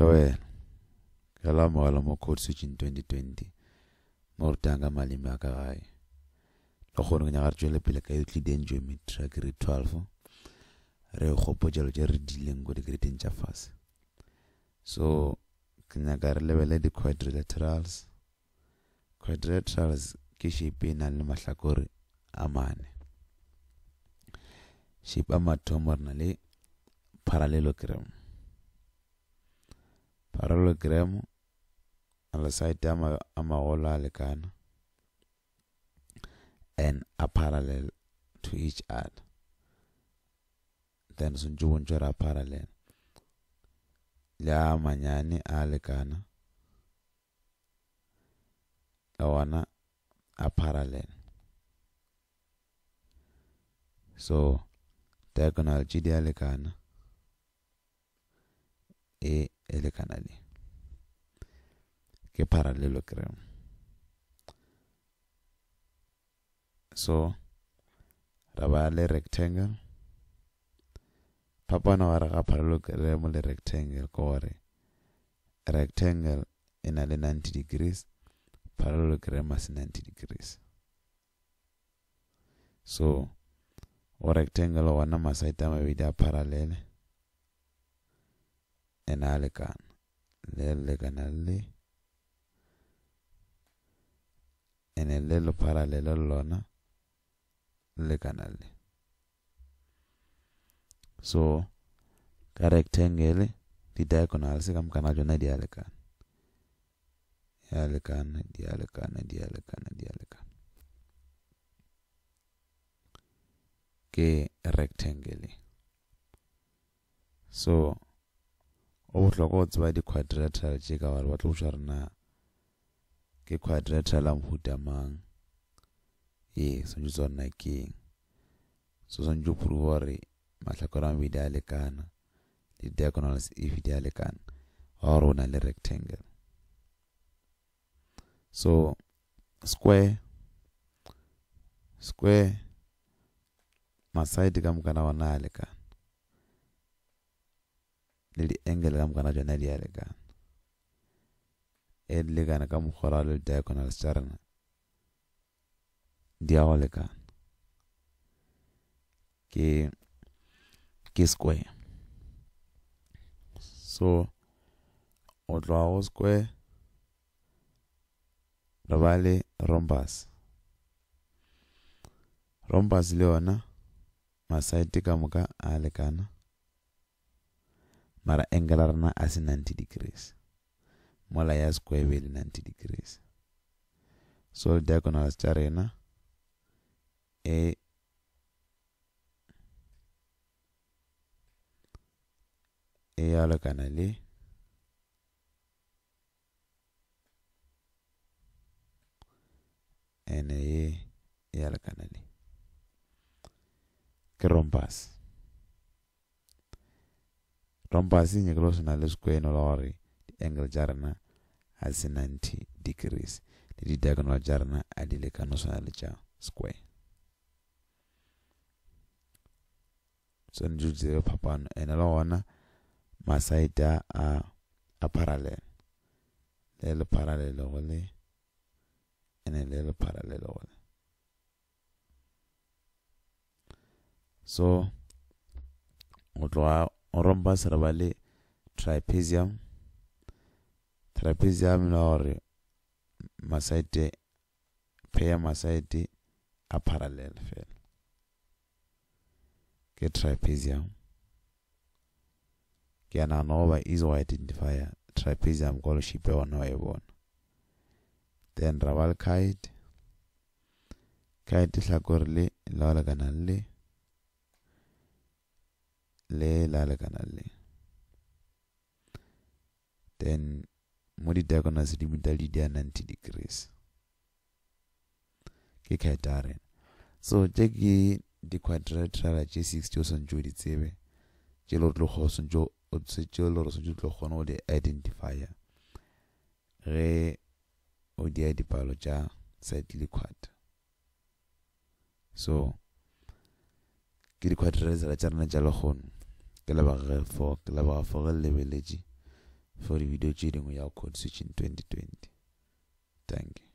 tša wena ka la mogala mo code switching 2020 mo rutang ka maleme a ka gae le gore ke nyaka re tswele pele ka euclid enjoyment ra grade 12 re kgopotšelo tše re dileng ko dikreteng tša fase so ke nyaka re lebele di-quadrilaterals quadrilaterals ke shape e nang le mahlakore a mane shape a mathomo re na le parallelogram parallelogram alasaiti a lekana and a parallel to each other then suntshukuntsho ra parallel la manyane a lekana ona a parallel so diagonal g di a lekana et le Canadien, que paralelo creo. So, le rectangle. Papano waraga parallel remo le rectangle kore. Rectangle e na le 90 degrees, parallelogram se 90 degrees. So, o rectangle wana a mabedi a parallele en Lelekanalli. Enelelo paralelo lona. Lekanalli. So, ka rectangle di-diagonal se ka mokana jona di a lekana di a di a di a ke rectangle so o botlhokwa go tseba di-quadratral tse ka ba tlo tshwa rena ke quadratral a mohuta mang ee swantse tswa nna keng so swantse o prove gore matlhakore a mabedi a lekana le diagonals if e di a lekana wa gore o na le rectangle so square square maside ka mokana wa na a lekana leli engele lamukanajo naliyelekana elilekana kamukhola lel diaconal sarna liyawolekana ke ke square so o tloga go square re ba le rombus rombus le yona masaete ka moka a lekana mara angle ra na 90 degrees mola ya square be 90 degrees so diagonal diagonals tša rena e e ya lekana le ene e ya lekana le ke rompase rompa yi nyike lo swi na le swi no lowuri ti-angle tša rina a se 90 degrees le di-diagonal rena a di le ka le tša square so ni jujile phapano ene lo wona masaiti a a parallel le le parallel go le ene le le parallel go le so o tloga on re ba le trapezium trapezium na gore masaete pair masaete a parallel fela ke trapezium ke a nagana goba easy go identifya trapezium ka ya gona wa e bona then raba le kite kite tlhakore e le la go lekanang le le la lekana le then mo di-diagonals di mitadi di a 90 degrees ke tare so je ke di-quadrilateral j sixty tse o swantse o di tsebe tse le gore swantse o tlo kgone go di identifya re o dia dipalo tša site liquid so ke di-quadrilateral tsa rena tša lekgono que la barre for que la barre for le village for video cheating we are code switch in thank you